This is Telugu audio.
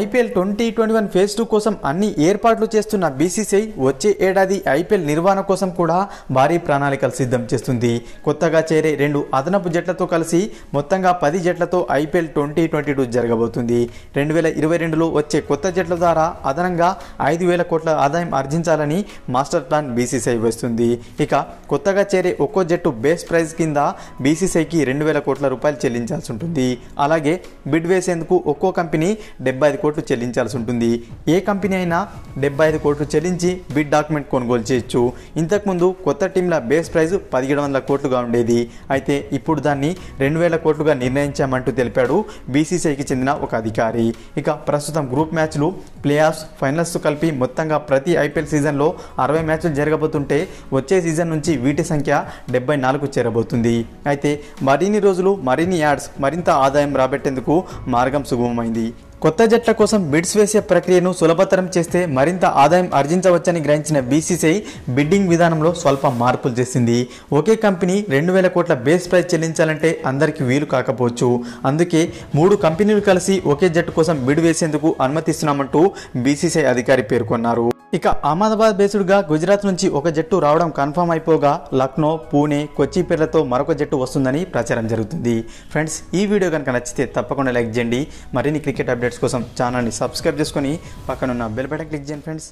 IPL twenty twenty one phase two కోసం అన్ని ఏర్పాట్లు చేస్తున్న బీసీసీఐ వచ్చే ఏడాది ఐపీఎల్ నిర్వహణ కోసం కూడా భారీ ప్రణాళికలు సిద్ధం చేస్తుంది కొత్తగా చేరే రెండు అదనపు జట్లతో కలిసి మొత్తంగా పది జట్లతో ఐపీఎల్ ట్వంటీ ట్వంటీ టూ జరగబోతుంది రెండు వేల ఇరవై రెండులో వచ్చే కొత్త జట్ల ద్వారా అదనంగా ఐదు వేల కోట్ల ఆదాయం ఆర్జించాలని మాస్టర్ ప్లాన్ బీసీసీఐ వేస్తుంది ఇక కొత్తగా చేరే ఒక్కో జట్టు బేస్ ప్రైజ్ కింద బీసీసీఐకి రెండు వేల కోట్ల రూపాయలు చెల్లించాల్సి ఉంటుంది అలాగే బిడ్ వేసేందుకు ఒక్కో కంపెనీ డెబ్బై కోట్లు చెల్లించాల్సి ఉంటుంది ఏ కంపెనీ అయినా డెబ్బై ఐదు కోట్లు చెల్లించి బిడ్ డాక్యుమెంట్ కొనుగోలు చేయొచ్చు ఇంతకుముందు కొత్త టీంల బేస్ ప్రైజ్ పదిహేడు వందల కోట్లుగా ఉండేది అయితే ఇప్పుడు దాన్ని రెండు వేల కోట్లుగా నిర్ణయించామంటూ తెలిపాడు బీసీసీఐకి చెందిన ఒక అధికారి ఇక ప్రస్తుతం గ్రూప్ మ్యాచ్లు ప్లే ఆఫ్స్ ఫైనల్స్ కలిపి మొత్తంగా ప్రతి ఐపీఎల్ సీజన్లో అరవై మ్యాచ్లు జరగబోతుంటే వచ్చే సీజన్ నుంచి వీటి సంఖ్య డెబ్బై నాలుగు చేరబోతుంది అయితే మరిన్ని రోజులు మరిన్ని యాడ్స్ మరింత ఆదాయం రాబెట్టేందుకు మార్గం సుగమమైంది కొత్త జట్ల కోసం బిడ్స్ వేసే ప్రక్రియను సులభతరం చేస్తే మరింత ఆదాయం ఆర్జించవచ్చని గ్రహించిన బీసీసీఐ బిడ్డింగ్ విధానంలో స్వల్ప మార్పులు చేసింది ఒకే కంపెనీ రెండు వేల కోట్ల బేస్ ప్రైస్ చెల్లించాలంటే అందరికీ వీలు కాకపోవచ్చు అందుకే మూడు కంపెనీలు కలిసి ఒకే జట్టు కోసం బిడ్ వేసేందుకు అనుమతిస్తున్నామంటూ బీసీసీఐ అధికారి పేర్కొన్నారు ఇక అహ్మదాబాద్ బేస్డ్గా గుజరాత్ నుంచి ఒక జట్టు రావడం కన్ఫర్మ్ అయిపోగా లక్నో పూణే కొచ్చి పేర్లతో మరొక జట్టు వస్తుందని ప్రచారం జరుగుతుంది ఫ్రెండ్స్ ఈ వీడియో కనుక నచ్చితే తప్పకుండా లైక్ చేయండి మరిన్ని క్రికెట్ అప్డేట్స్ కోసం ఛానల్ని సబ్స్క్రైబ్ చేసుకొని పక్కనున్న బెల్ బటన్ క్లిక్ చేయండి ఫ్రెండ్స్